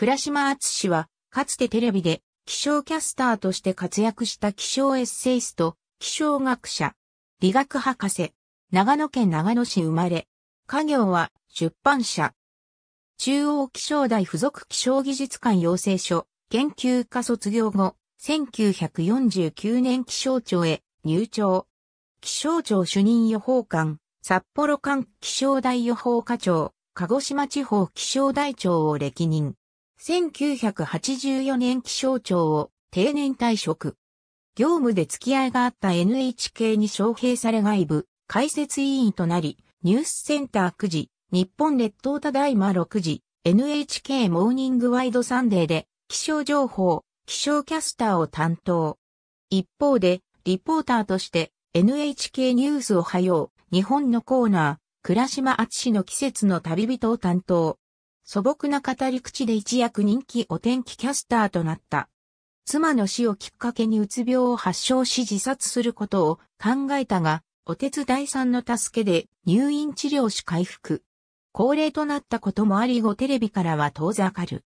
倉島厚氏は、かつてテレビで気象キャスターとして活躍した気象エッセイスト、気象学者、理学博士、長野県長野市生まれ、家業は出版社、中央気象台附属気象技術館養成所、研究科卒業後、1949年気象庁へ入庁。気象庁主任予報官、札幌管気象台予報課長、鹿児島地方気象台長を歴任。1984年気象庁を定年退職。業務で付き合いがあった NHK に招聘され外部、解説委員となり、ニュースセンター9時、日本列島ただいま6時、NHK モーニングワイドサンデーで、気象情報、気象キャスターを担当。一方で、リポーターとして、NHK ニュースおはよう、日本のコーナー、倉島敦の季節の旅人を担当。素朴な語り口で一躍人気お天気キャスターとなった。妻の死をきっかけにうつ病を発症し自殺することを考えたが、お手伝いさんの助けで入院治療し回復。高齢となったこともあり後テレビからは遠ざかる。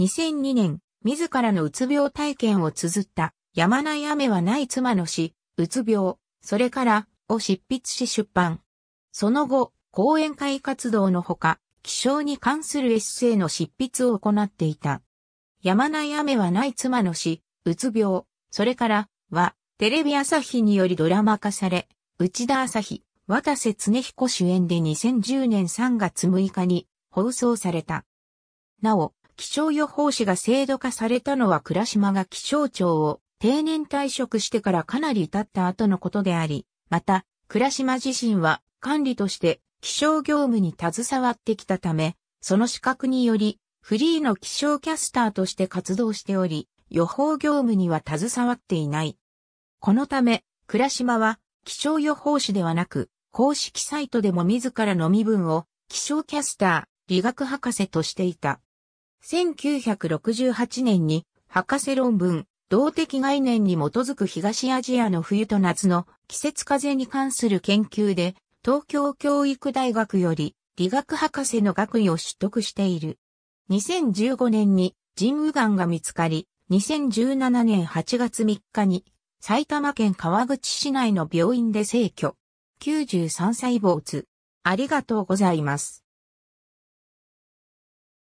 2002年、自らのうつ病体験を綴った、やまない雨はない妻の死、うつ病、それから、を執筆し出版。その後、講演会活動のほか、気象に関するエッセイの執筆を行っていた。やまない雨はない妻の死、うつ病、それからは、テレビ朝日によりドラマ化され、内田朝日、渡瀬恒彦主演で2010年3月6日に放送された。なお、気象予報士が制度化されたのは倉島が気象庁を定年退職してからかなり経った後のことであり、また、倉島自身は管理として気象業務に携わってきたため、その資格により、フリーの気象キャスターとして活動しており、予報業務には携わっていない。このため、倉島は気象予報士ではなく、公式サイトでも自らの身分を気象キャスター、理学博士としていた。1968年に博士論文、動的概念に基づく東アジアの冬と夏の季節風に関する研究で東京教育大学より理学博士の学位を取得している。2015年に腎右癌が見つかり、2017年8月3日に埼玉県川口市内の病院で逝去。93歳坊主。ありがとうございます。